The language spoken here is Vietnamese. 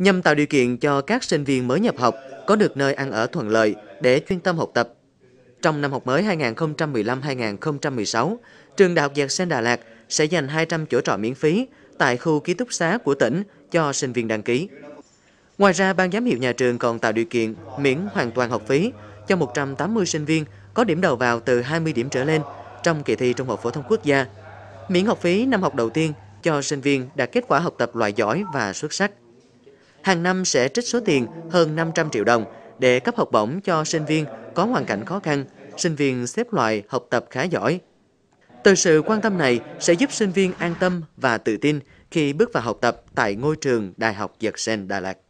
nhằm tạo điều kiện cho các sinh viên mới nhập học có được nơi ăn ở thuận lợi để chuyên tâm học tập. Trong năm học mới 2015-2016, trường Đại học Dược Sen Đà Lạt sẽ dành 200 chỗ trọ miễn phí tại khu ký túc xá của tỉnh cho sinh viên đăng ký. Ngoài ra, Ban giám hiệu nhà trường còn tạo điều kiện miễn hoàn toàn học phí cho 180 sinh viên có điểm đầu vào từ 20 điểm trở lên trong kỳ thi Trung học Phổ thông Quốc gia. Miễn học phí năm học đầu tiên cho sinh viên đạt kết quả học tập loại giỏi và xuất sắc hàng năm sẽ trích số tiền hơn 500 triệu đồng để cấp học bổng cho sinh viên có hoàn cảnh khó khăn, sinh viên xếp loại học tập khá giỏi. Từ sự quan tâm này sẽ giúp sinh viên an tâm và tự tin khi bước vào học tập tại ngôi trường Đại học Dật Sen Đà Lạt.